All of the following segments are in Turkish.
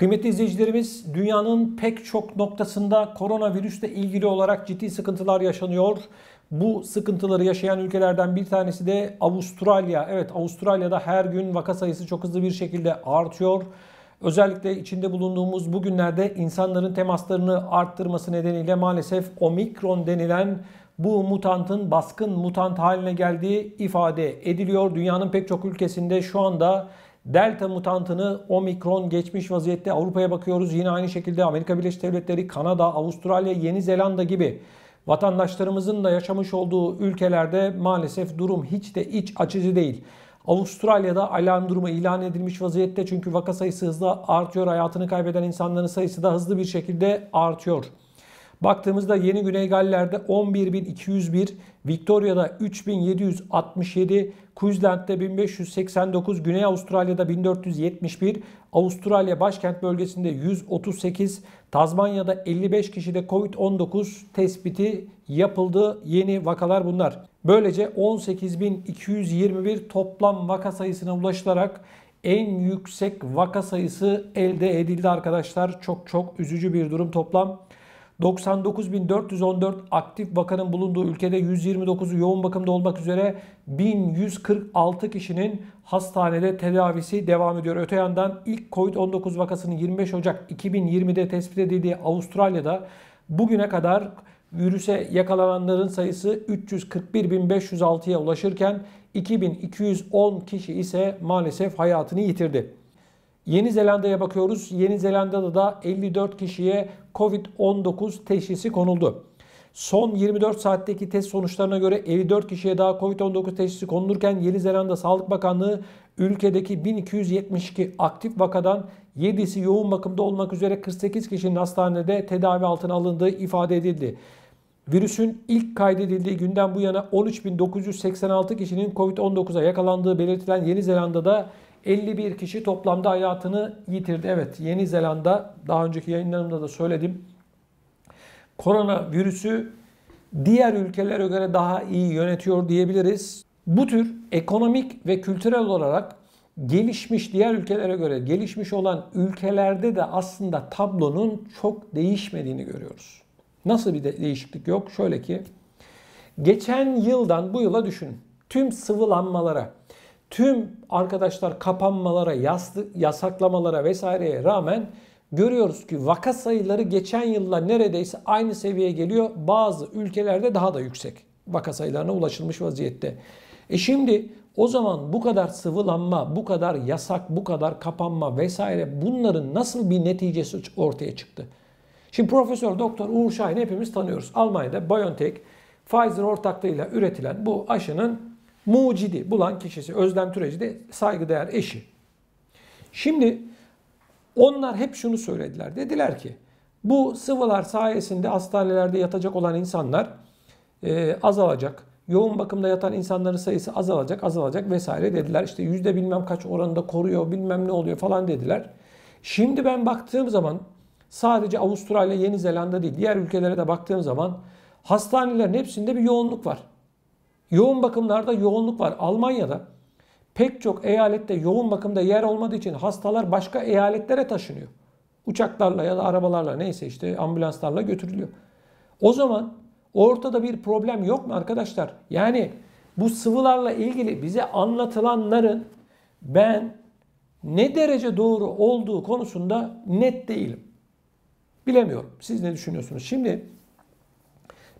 Kıymetli izleyicilerimiz, dünyanın pek çok noktasında koronavirüsle ilgili olarak ciddi sıkıntılar yaşanıyor. Bu sıkıntıları yaşayan ülkelerden bir tanesi de Avustralya. Evet, Avustralya'da her gün vaka sayısı çok hızlı bir şekilde artıyor. Özellikle içinde bulunduğumuz bugünlerde insanların temaslarını arttırması nedeniyle maalesef omikron denilen bu mutantın baskın mutant haline geldiği ifade ediliyor. Dünyanın pek çok ülkesinde şu anda Delta mutantını omikron geçmiş vaziyette Avrupa'ya bakıyoruz. Yine aynı şekilde Amerika Birleşik Devletleri, Kanada, Avustralya, Yeni Zelanda gibi vatandaşlarımızın da yaşamış olduğu ülkelerde maalesef durum hiç de iç açıcı değil. Avustralya'da alarm durumu ilan edilmiş vaziyette çünkü vaka sayısı hızla artıyor. Hayatını kaybeden insanların sayısı da hızlı bir şekilde artıyor. Baktığımızda Yeni Güney Galler'de 11.201, Victoria'da 3767, Queensland'de 1589, Güney Avustralya'da 1471, Avustralya başkent bölgesinde 138, Tazmanya'da 55 kişide Covid-19 tespiti yapıldı. Yeni vakalar bunlar. Böylece 18.221 toplam vaka sayısına ulaşılarak en yüksek vaka sayısı elde edildi arkadaşlar. Çok çok üzücü bir durum toplam. 99.414 aktif vakanın bulunduğu ülkede 129'u yoğun bakımda olmak üzere 1146 kişinin hastanede tedavisi devam ediyor. Öte yandan ilk COVID-19 vakasının 25 Ocak 2020'de tespit edildiği Avustralya'da bugüne kadar virüse yakalananların sayısı 341.506'ya ulaşırken 2210 kişi ise maalesef hayatını yitirdi. Yeni Zelanda'ya bakıyoruz. Yeni Zelanda'da da 54 kişiye COVID-19 teşhisi konuldu. Son 24 saatteki test sonuçlarına göre 54 kişiye daha COVID-19 teşhisi konulurken Yeni Zelanda Sağlık Bakanlığı ülkedeki 1272 aktif vakadan 7'si yoğun bakımda olmak üzere 48 kişinin hastanede tedavi altına alındığı ifade edildi. Virüsün ilk kaydedildiği günden bu yana 13.986 kişinin COVID-19'a yakalandığı belirtilen Yeni Zelanda'da 51 kişi toplamda hayatını yitirdi. Evet Yeni Zelanda daha önceki yayınlarımda da söyledim. Korona virüsü diğer ülkelere göre daha iyi yönetiyor diyebiliriz. Bu tür ekonomik ve kültürel olarak gelişmiş diğer ülkelere göre gelişmiş olan ülkelerde de aslında tablonun çok değişmediğini görüyoruz. Nasıl bir de değişiklik yok? Şöyle ki geçen yıldan bu yıla düşün. Tüm sıvılanmalara, tüm arkadaşlar kapanmalara, yaslı, yasaklamalara vesaireye rağmen görüyoruz ki vaka sayıları geçen yılla neredeyse aynı seviyeye geliyor. Bazı ülkelerde daha da yüksek vaka sayılarına ulaşılmış vaziyette. E şimdi o zaman bu kadar sıvılanma, bu kadar yasak, bu kadar kapanma vesaire bunların nasıl bir neticesi ortaya çıktı? Şimdi Profesör Doktor Uğur Şahin hepimiz tanıyoruz. Almanya'da BioNTech, Pfizer ortaklığıyla üretilen bu aşının mucidi bulan kişisi Özlem Türeci de saygıdeğer eşi. Şimdi onlar hep şunu söylediler. Dediler ki bu sıvılar sayesinde hastanelerde yatacak olan insanlar e, azalacak. Yoğun bakımda yatan insanların sayısı azalacak, azalacak vesaire dediler. İşte yüzde bilmem kaç oranında koruyor, bilmem ne oluyor falan dediler. Şimdi ben baktığım zaman sadece Avustralya, Yeni Zelanda değil diğer ülkelere de baktığım zaman hastanelerin hepsinde bir yoğunluk var. Yoğun bakımlarda yoğunluk var. Almanya'da pek çok eyalette yoğun bakımda yer olmadığı için hastalar başka eyaletlere taşınıyor. Uçaklarla ya da arabalarla neyse işte ambulanslarla götürülüyor. O zaman ortada bir problem yok mu arkadaşlar? Yani bu sıvılarla ilgili bize anlatılanların ben ne derece doğru olduğu konusunda net değilim. Bilemiyorum. Siz ne düşünüyorsunuz? Şimdi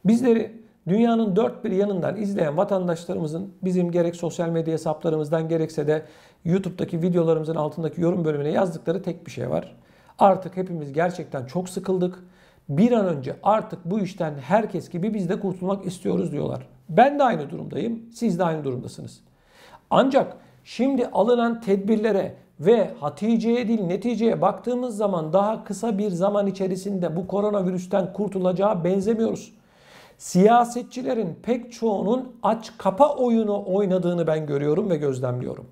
bizleri Dünyanın dört bir yanından izleyen vatandaşlarımızın bizim gerek sosyal medya hesaplarımızdan gerekse de YouTube'daki videolarımızın altındaki yorum bölümüne yazdıkları tek bir şey var. Artık hepimiz gerçekten çok sıkıldık. Bir an önce artık bu işten herkes gibi biz de kurtulmak istiyoruz diyorlar. Ben de aynı durumdayım, siz de aynı durumdasınız. Ancak şimdi alınan tedbirlere ve Hatice'ye değil neticeye baktığımız zaman daha kısa bir zaman içerisinde bu koronavirüsten kurtulacağı benzemiyoruz siyasetçilerin pek çoğunun aç kapa oyunu oynadığını ben görüyorum ve gözlemliyorum.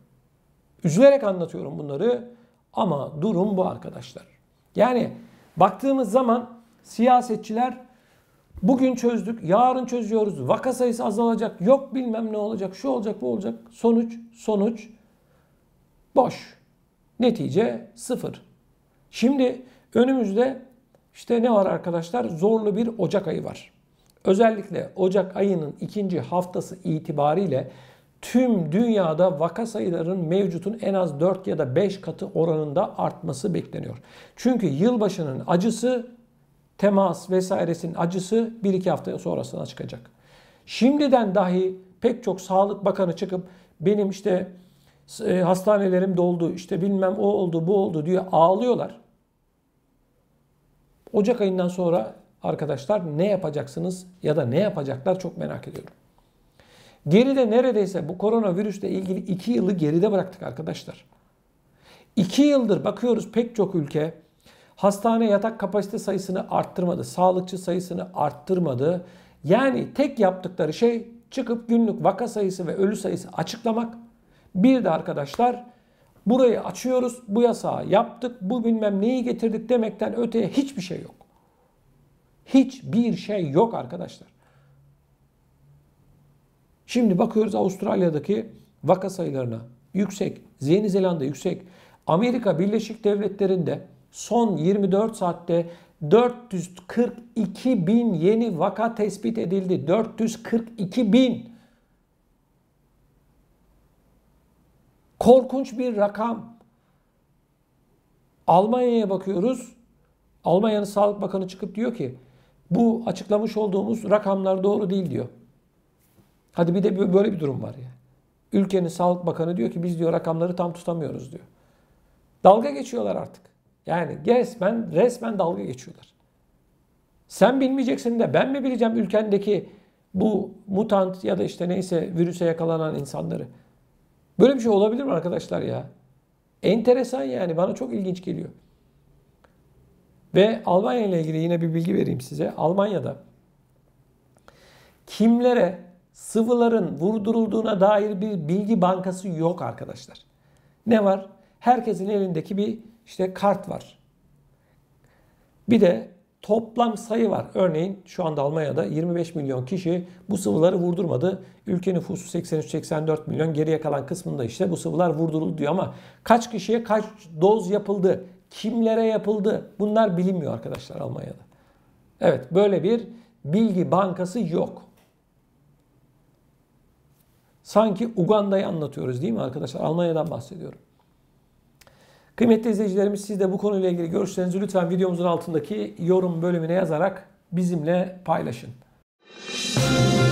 Üzülerek anlatıyorum bunları ama durum bu arkadaşlar. Yani baktığımız zaman siyasetçiler bugün çözdük, yarın çözüyoruz, vaka sayısı azalacak, yok bilmem ne olacak, şu olacak, bu olacak. Sonuç, sonuç boş. Netice sıfır. Şimdi önümüzde işte ne var arkadaşlar? Zorlu bir Ocak ayı var. Özellikle Ocak ayının ikinci haftası itibariyle tüm dünyada vaka sayılarının mevcutun en az 4 ya da 5 katı oranında artması bekleniyor. Çünkü yılbaşının acısı, temas vesairesinin acısı 1-2 hafta sonrasına çıkacak. Şimdiden dahi pek çok sağlık bakanı çıkıp benim işte e, hastanelerim doldu, işte bilmem o oldu, bu oldu diye ağlıyorlar. Ocak ayından sonra arkadaşlar ne yapacaksınız ya da ne yapacaklar çok merak ediyorum. Geride neredeyse bu koronavirüsle ilgili iki yılı geride bıraktık arkadaşlar. İki yıldır bakıyoruz pek çok ülke hastane yatak kapasite sayısını arttırmadı. Sağlıkçı sayısını arttırmadı. Yani tek yaptıkları şey çıkıp günlük vaka sayısı ve ölü sayısı açıklamak. Bir de arkadaşlar burayı açıyoruz, bu yasağı yaptık, bu bilmem neyi getirdik demekten öteye hiçbir şey yok. Hiçbir şey yok arkadaşlar. Şimdi bakıyoruz Avustralya'daki vaka sayılarına. Yüksek. Yeni Zelanda yüksek. Amerika Birleşik Devletleri'nde son 24 saatte 442 bin yeni vaka tespit edildi. 442 bin. Korkunç bir rakam. Almanya'ya bakıyoruz. Almanya'nın Sağlık Bakanı çıkıp diyor ki bu açıklamış olduğumuz rakamlar doğru değil diyor. Hadi bir de böyle bir durum var ya. Ülkenin Sağlık Bakanı diyor ki biz diyor rakamları tam tutamıyoruz diyor. Dalga geçiyorlar artık. Yani resmen resmen dalga geçiyorlar. Sen bilmeyeceksin de ben mi bileceğim ülkendeki bu mutant ya da işte neyse virüse yakalanan insanları. Böyle bir şey olabilir mi arkadaşlar ya? Enteresan yani bana çok ilginç geliyor. Ve Almanya ile ilgili yine bir bilgi vereyim size. Almanya'da kimlere sıvıların vurdurulduğuna dair bir bilgi bankası yok arkadaşlar. Ne var? Herkesin elindeki bir işte kart var. Bir de toplam sayı var. Örneğin şu anda Almanya'da 25 milyon kişi bu sıvıları vurdurmadı. Ülke nüfusu 83-84 milyon geriye kalan kısmında işte bu sıvılar vurduruldu diyor ama kaç kişiye kaç doz yapıldı? kimlere yapıldı? Bunlar bilinmiyor arkadaşlar Almanya'da. Evet böyle bir bilgi bankası yok. Sanki Uganda'yı anlatıyoruz değil mi arkadaşlar? Almanya'dan bahsediyorum. Kıymetli izleyicilerimiz siz de bu konuyla ilgili görüşlerinizi lütfen videomuzun altındaki yorum bölümüne yazarak bizimle paylaşın. Müzik